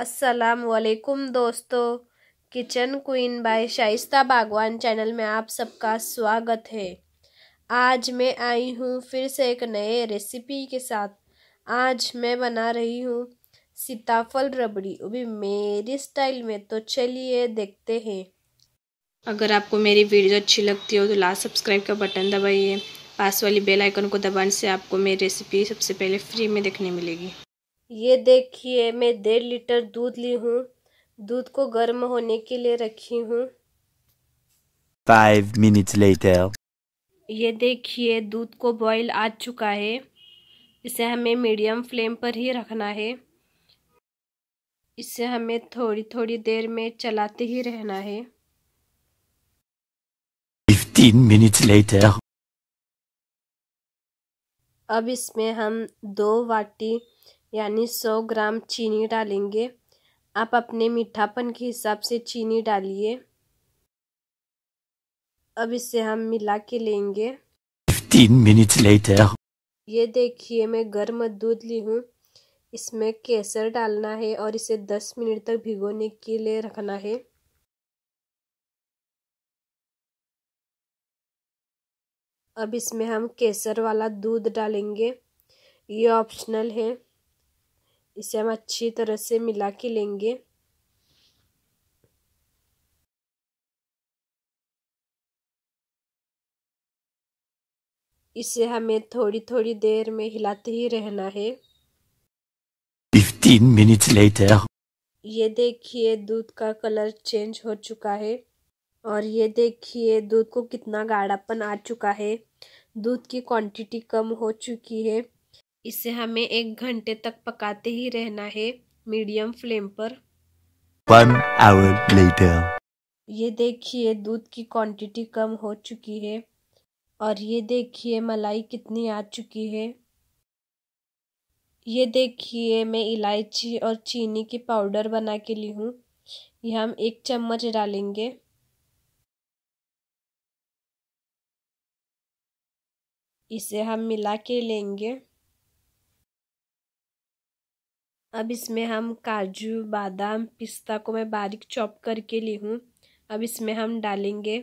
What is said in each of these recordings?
वालेकुम दोस्तों kitchen queen bye Shaista बागवान चैनल में आप सबका स्वागत है आज मैं आई हूँ फिर से एक नए रेसिपी के साथ आज मैं बना रही हूँ सीताफल रबड़ी वो भी मेरी स्टाइल में तो चलिए देखते हैं अगर आपको मेरी वीडियो अच्छी लगती हो तो लास्ट सब्सक्राइब का बटन दबाइए पास वाली बेल आइकन को दबाने से आपको मेरी रेसिपी सबसे पहले फ्री में देखने मिलेगी ये देखिए मैं डेढ़ लीटर दूध ली हूँ दूध को गर्म होने के लिए रखी हूँ फाइव मिनट्स लेटर ये देखिए दूध को बॉईल आ चुका है इसे हमें मीडियम फ्लेम पर ही रखना है इसे हमें थोड़ी थोड़ी देर में चलाते ही रहना है फिफ्टीन मिनट्स लेटर अब इसमें हम दो वाटी यानी सौ ग्राम चीनी डालेंगे आप अपने मीठापन के हिसाब से चीनी डालिए अब इसे हम मिला के लेंगे ये देखिए मैं गर्म दूध ली हूँ इसमें केसर डालना है और इसे 10 मिनट तक भिगोने के लिए रखना है अब इसमें हम केसर वाला दूध डालेंगे ये ऑप्शनल है इसे हम अच्छी तरह से मिला के लेंगे इसे हमें थोड़ी थोड़ी देर में हिलाते ही रहना है फिफ्टीन मिनट्स लेटर ये देखिए दूध का कलर चेंज हो चुका है और ये देखिए दूध को कितना गाढ़ापन आ चुका है दूध की क्वांटिटी कम हो चुकी है इसे हमें एक घंटे तक पकाते ही रहना है मीडियम फ्लेम पर One hour later. ये देखिए दूध की क्वांटिटी कम हो चुकी है और ये देखिए मलाई कितनी आ चुकी है ये देखिए मैं इलायची और चीनी की पाउडर बना के ली हूँ यह हम एक चम्मच डालेंगे इसे हम मिला के लेंगे अब इसमें हम काजू बादाम पिस्ता को मैं बारीक चॉप करके ली हूँ अब इसमें हम डालेंगे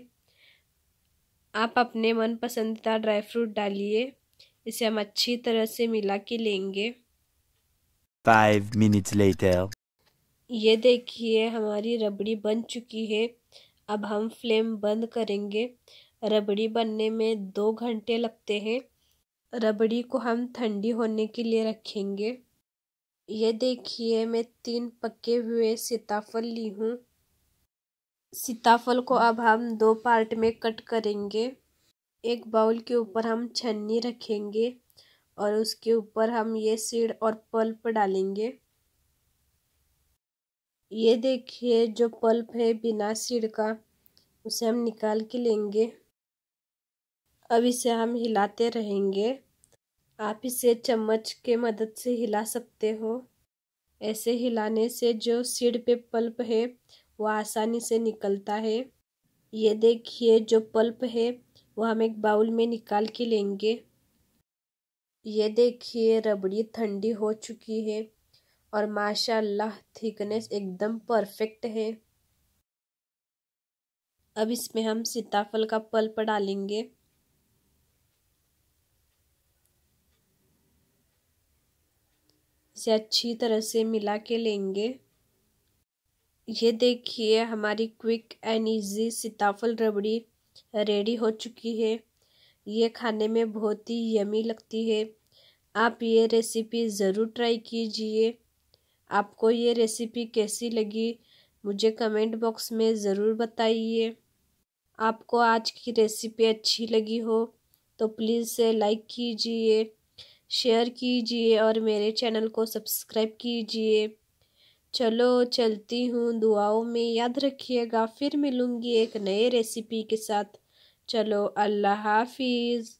आप अपने मन पसंदीदा ड्राई फ्रूट डालिए इसे हम अच्छी तरह से मिला के लेंगे फाइव मिनट्स लेटर ये देखिए हमारी रबड़ी बन चुकी है अब हम फ्लेम बंद करेंगे रबड़ी बनने में दो घंटे लगते हैं रबड़ी को हम ठंडी होने के लिए रखेंगे ये देखिए मैं तीन पके हुए सीताफल ली हूँ सीताफल को अब हम दो पार्ट में कट करेंगे एक बाउल के ऊपर हम छन्नी रखेंगे और उसके ऊपर हम ये सीड और पल्प डालेंगे ये देखिए जो पल्प है बिना सीड का उसे हम निकाल के लेंगे अब इसे हम हिलाते रहेंगे आप इसे चम्मच के मदद से हिला सकते हो ऐसे हिलाने से जो सीड पे पल्प है वह आसानी से निकलता है ये देखिए जो पल्प है वह हम एक बाउल में निकाल के लेंगे ये देखिए रबड़ी ठंडी हो चुकी है और माशाल्लाह थिकनेस एकदम परफेक्ट है अब इसमें हम सीताफल का पल्प डालेंगे से अच्छी तरह से मिला के लेंगे ये देखिए हमारी क्विक एंड इजी सीताफल रबड़ी रेडी हो चुकी है ये खाने में बहुत ही यमी लगती है आप ये रेसिपी ज़रूर ट्राई कीजिए आपको ये रेसिपी कैसी लगी मुझे कमेंट बॉक्स में ज़रूर बताइए आपको आज की रेसिपी अच्छी लगी हो तो प्लीज़ से लाइक कीजिए शेयर कीजिए और मेरे चैनल को सब्सक्राइब कीजिए चलो चलती हूँ दुआओं में याद रखिएगा फिर मिलूँगी एक नए रेसिपी के साथ चलो अल्लाह हाफिज़